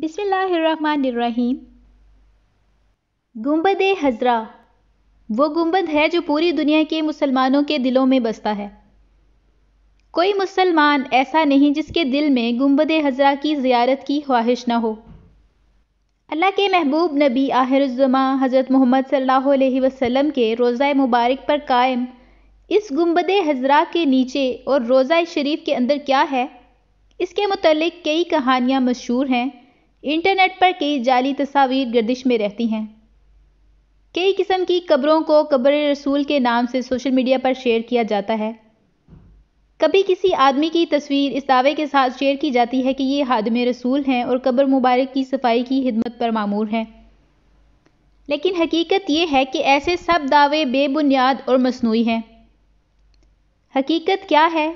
बिस्मिल्लाहिर्रहमानिर्रहीम गुंबद हजरा वो गुंबद है जो पूरी दुनिया के मुसलमानों के दिलों में बसता है कोई मुसलमान ऐसा नहीं जिसके दिल में गुंबद हजरा की ज़ियारत की ख्वाहिश ना हो अल्लाह के महबूब नबी आहिरज़मा हज़रत मोहम्मद सल्लल्लाहु अलैहि वसल्लम के रोज़ा मुबारक पर कायम इस गुंबद हजरा के नीचे और रोज़ा शरीफ के अंदर क्या है इसके मतलब कई कहानियाँ मशहूर हैं इंटरनेट पर कई जाली तस्वीर गर्दिश में रहती हैं कई किस्म की कब्रों को कब्र रसूल के नाम से सोशल मीडिया पर शेयर किया जाता है कभी किसी आदमी की तस्वीर इस दावे के साथ शेयर की जाती है कि ये हादम रसूल हैं और कब्र मुबारक की सफाई की हिदमत पर मामूर हैं लेकिन हकीकत यह है कि ऐसे सब दावे बेबुनियाद और मसनू हैं हकीकत क्या है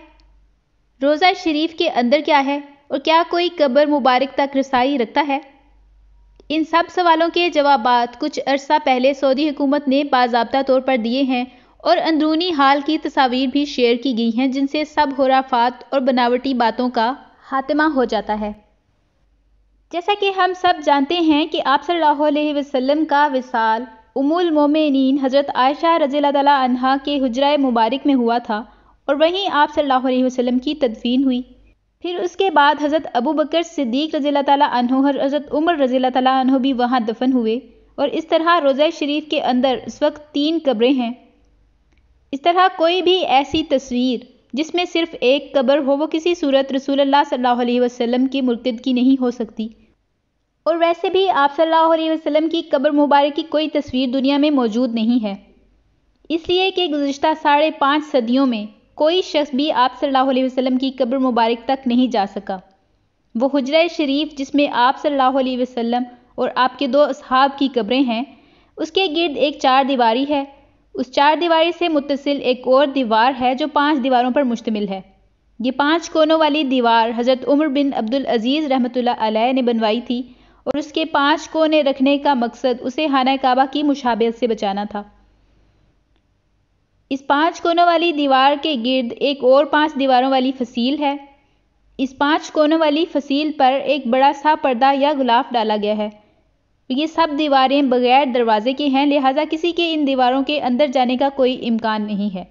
रोज़ा शरीफ के अंदर क्या है और क्या कोई कब्र मुबारक तक रसाई रखता है इन सब सवालों के जवाब कुछ अरसा पहले सऊदी हुकूमत ने बाबा तौर पर दिए हैं और अंदरूनी हाल की तस्वीर भी शेयर की गई हैं जिनसे सब हुराफात और बनावटी बातों का खात्मा हो जाता है जैसा कि हम सब जानते हैं कि आप सल्ला वसलम का विसाल उमुल मोमिन हज़रत आयशा रजी तला के हजरा मुबारक में हुआ था और वहीं आप सल्ला वसलम की तदफीन हुई फिर उसके बाद हज़रत अबू बकर सिद्दीक रज़ी ताला हज़रत उमर रज़ी ताला भी वहाँ दफन हुए और इस तरह रोज़ा शरीफ के अंदर इस वक्त तीन कब्रें हैं इस तरह कोई भी ऐसी तस्वीर जिसमें सिर्फ एक कब्र हो वो किसी सूरत रसूल सल्लल्लाहु अलैहि वसल्लम की मुर्तद की नहीं हो सकती और वैसे भी आप सल्लल्लाहु अलैहि वसल्लम की कब्र मुबारक की कोई तस्वीर दुनिया में मौजूद नहीं है इसलिए कि गुज्त साढ़े पाँच सदियों में कोई शख्स भी आप सल्लल्लाहु अलैहि वसल्लम की कब्र मुबारक तक नहीं जा सका वो हजरा शरीफ जिसमें आप सल्लल्लाहु अलैहि वसल्लम और आपके दो अब की कब्रें हैं उसके गिर्द एक चार दीवारी है उस चार दीवारी से मुतसिल एक और दीवार है जो पांच दीवारों पर मुश्तमिल है ये पांच कोनों वाली दीवार हज़रत उमर बिन अब्दुल अजीज़ रहमत ने बनवाई थी और उसके पांच कोने रखने का मकसद उसे हाना काबा की मुशाबियत से बचाना था इस पांच कोनों वाली दीवार के गिर्द एक और पांच दीवारों वाली फसील है इस पांच कोनों वाली फसील पर एक बड़ा सा पर्दा या गुलाफ डाला गया है तो ये सब दीवारें बगैर दरवाजे के हैं लिहाजा किसी के इन दीवारों के अंदर जाने का कोई इम्कान नहीं है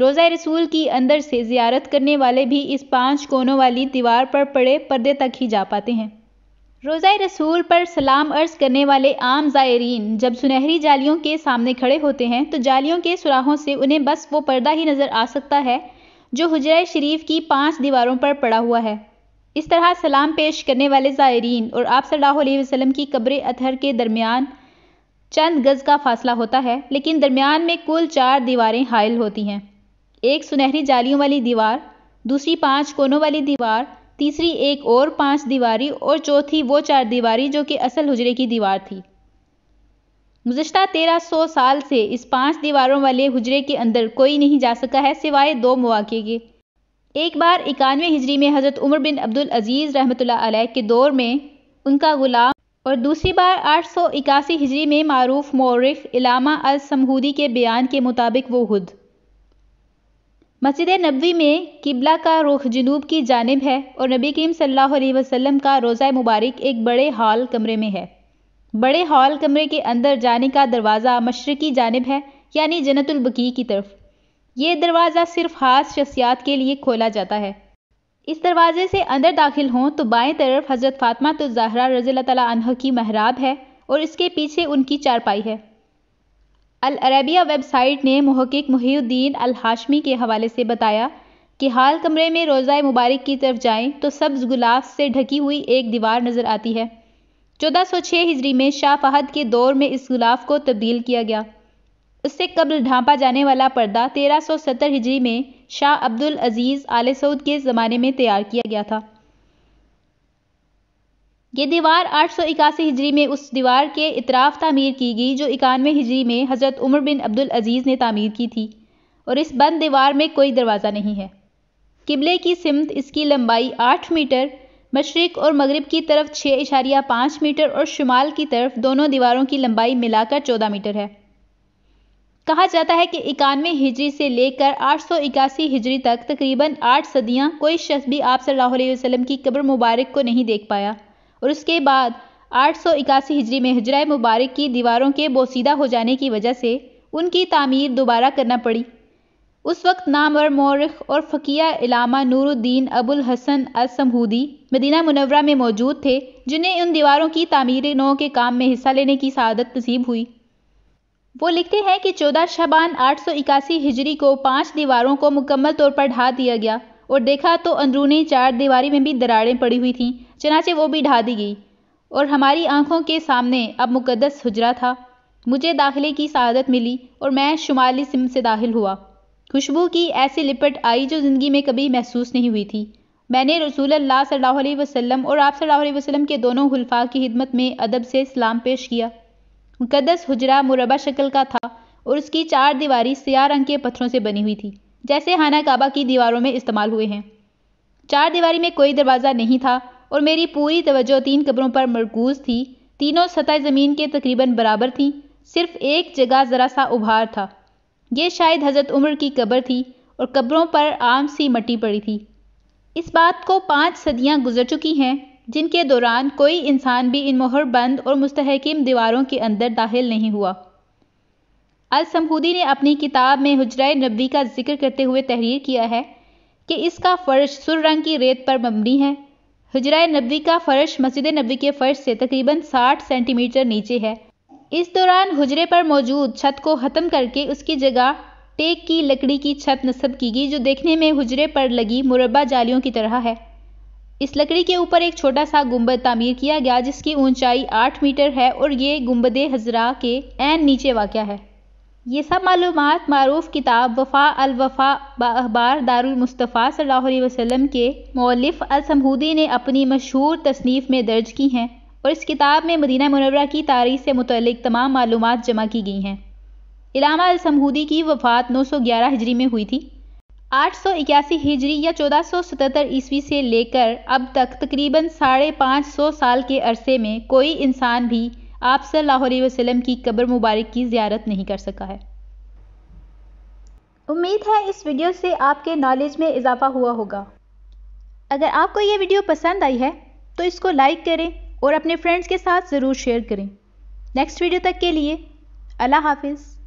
रोज़ा रसूल की अंदर से जियारत करने वाले भी इस पांच कोनों वाली दीवार पर पड़े पर्दे तक ही जा पाते हैं रोज़ा रसूल पर सलाम अर्ज करने वाले आम ज़ायरीन जब सुनहरी जालियों के सामने खड़े होते हैं तो जालियों के सुराहों से उन्हें बस वो पर्दा ही नज़र आ सकता है जो हजरा शरीफ की पांच दीवारों पर पड़ा हुआ है इस तरह सलाम पेश करने वाले ज़ायरीन और आप सल्लल्लाहु अलैहि वसल्लम की कब्र अतहर के दरमियान चंद गज़ का फासला होता है लेकिन दरमियान में कुल चार दीवारें हायल होती हैं एक सुनहरी जालियों वाली दीवार दूसरी पाँच कोनों वाली दीवार तीसरी एक और पांच दीवारी और चौथी वो चार दीवारी जो कि असल हुजरे की दीवार थी गुजशत तेरह सौ साल से इस पांच दीवारों वाले हुजरे के अंदर कोई नहीं जा सका है सिवाय दो मौाक़े के एक बार इक्यानवे हिजरी में हज़रत उमर बिन अब्दुल अजीज़ रहमत के दौर में उनका गुलाम और दूसरी बार आठ सौ इक्यासी हिजरी में मरूफ मौरफ इलामा अल समहूदी के बयान के मुताबिक वो खुद मस्जिद नबी में किबला का रुख जनूब की जानब है और नबी करीम सल्लल्लाहु अलैहि वसल्लम का रोज़ा मुबारक एक बड़े हॉल कमरे में है बड़े हॉल कमरे के अंदर जाने का दरवाज़ा मशरकी जानब है यानी जन्नतुलबकी की तरफ ये दरवाज़ा सिर्फ खास शख्सियात के लिए खोला जाता है इस दरवाज़े से अंदर दाखिल हों तो बाएं तरफ हज़रत फ़ातिमा तो जहरा रज़ी तला की महराब है और इसके पीछे उनकी चारपाई है अल अरेबिया वेबसाइट ने महक़ मुहीद्दीन अल हाशमी के हवाले से बताया कि हाल कमरे में रोज़ा मुबारक की तरफ जाएं तो सब्ज़ गुलाब से ढकी हुई एक दीवार नज़र आती है चौदह सौ छः हिजरी में शाह फहद के दौर में इस गुलाफ को तब्दील किया गया उससे कब्ल ढांपा जाने वाला पर्दा तेरह सौ सत्तर हिजरी में शाह अब्दुल अजीज़ आल सऊद के ज़माने में तैयार किया गया था ये दीवार आठ सौ इक्यासी हिजरी में उस दीवार के इतराफ तामीर की गई जो इक्यानवे हिजरी में हज़रत उमर बिन अब्दुल अजीज़ ने तामीर की थी और इस बंद दीवार में कोई दरवाज़ा नहीं है किबले की सिमत इसकी लंबाई आठ मीटर मशरक़ और मगरब की तरफ छः इशारिया पाँच मीटर और शुमाल की तरफ दोनों दीवारों की लंबाई मिलाकर चौदह मीटर है कहा जाता है कि इक्यानवे हिजरी से लेकर आठ सौ इक्यासी हिजरी तक तकरीबन आठ सदियाँ कोई शख्स भी आप सल्ला अलैहि की कब्र मुबारक को नहीं देख पाया और उसके बाद आठ सौ इक्यासी हिजरी में हजरा मुबारक की दीवारों के बोसीदा हो जाने की वजह से उनकी तामीर दोबारा करना पड़ी उस वक्त नाम और मौरख और फ़किया इलामा नूरुद्दीन अबुल हसन असमहूदी मदीना मुनवरा में मौजूद थे जिन्हें उन दीवारों की तामीर नौ के काम में हिस्सा लेने की सदत नसीब हुई वो लिखते हैं कि चौदह शबान आठ सौ इक्यासी हिजरी को पाँच दीवारों को मुकम्मल तौर पर ढा दिया गया और देखा तो अंदरूनी चार दीवारी में भी दरारें पड़ी हुई थीं चनाचे वो भी ढा दी गई और हमारी आंखों के सामने अब मुकदस हुजरा था मुझे दाखिले की शहादत मिली और मैं शुमाली सिम से दाखिल हुआ खुशबू की ऐसी लिपट आई जो ज़िंदगी में कभी महसूस नहीं हुई थी मैंने रसूल अल्लाह सल्लल्लाहु अलैहि वसल्लम और आप सल्लल्लाहु अलैहि वसल्लम के दोनों हल्फा की खिदमत में अदब से सलाम पेश किया मुकदस हुजरा मुरबा शक्ल का था और उसकी चार दीवारी सियाह रंग के पत्थरों से बनी हुई थी जैसे हाना काबा की दीवारों में इस्तेमाल हुए हैं चार दीवारी में कोई दरवाज़ा नहीं था और मेरी पूरी तवज्जो तीन कब्रों पर मरकूज थी तीनों सतह ज़मीन के तकरीबन बराबर थी सिर्फ एक जगह ज़रा सा उभार था यह शायद हज़रत उम्र की कब्र थी और कब्रों पर आम सी मटी पड़ी थी इस बात को पाँच सदियाँ गुजर चुकी हैं जिनके दौरान कोई इंसान भी इन मोहरबंद और मुस्तहकम दीवारों के अंदर दाखिल नहीं हुआ अलसमहूदी ने अपनी किताब में हजरा नबी का जिक्र करते हुए तहरीर किया है कि इसका फ़र्श सुर रंग की रेत पर मबनी है हजरा नबी का फ़र्श मस्जिद नबी के फ़र्श से तकरीबन 60 सेंटीमीटर नीचे है इस दौरान हजरे पर मौजूद छत को ख़त्म करके उसकी जगह टेक की लकड़ी की छत नस्ब की गई जो देखने में हजरे पर लगी मुरबा जालियों की तरह है इस लकड़ी के ऊपर एक छोटा सा गुम्बद तामीर किया गया जिसकी ऊंचाई 8 मीटर है और ये गुंबद हजरा के एन नीचे वाक़ है ये सब मालूम मरूफ किताब वफ़ा अलवफ़ा अखबार दारमुस्तफ़ा सल्ला वसम के मौलफ़ अलसमहूदी ने अपनी मशहूर तसनीफ़ में दर्ज की हैं और इस किताब में मदीना मनवरा की तारीख से मुतल तमाम मालूम जमा की गई हैं इलामा अलसमहूदी की वफ़ात नौ सौ ग्यारह हिजरी में हुई थी आठ सौ इक्यासी हिजरी या चौदह सौ सतहत्तर ईस्वी से लेकर अब तक तकरीबन साढ़े पाँच सौ साल के अरसे में कोई इंसान भी आप सल्लल्लाहु अलैहि वसल्लम की कब्र मुबारक की ज़्यारत नहीं कर सका है उम्मीद है इस वीडियो से आपके नॉलेज में इजाफा हुआ होगा अगर आपको यह वीडियो पसंद आई है तो इसको लाइक करें और अपने फ्रेंड्स के साथ ज़रूर शेयर करें नेक्स्ट वीडियो तक के लिए अल्लाह हाफिज़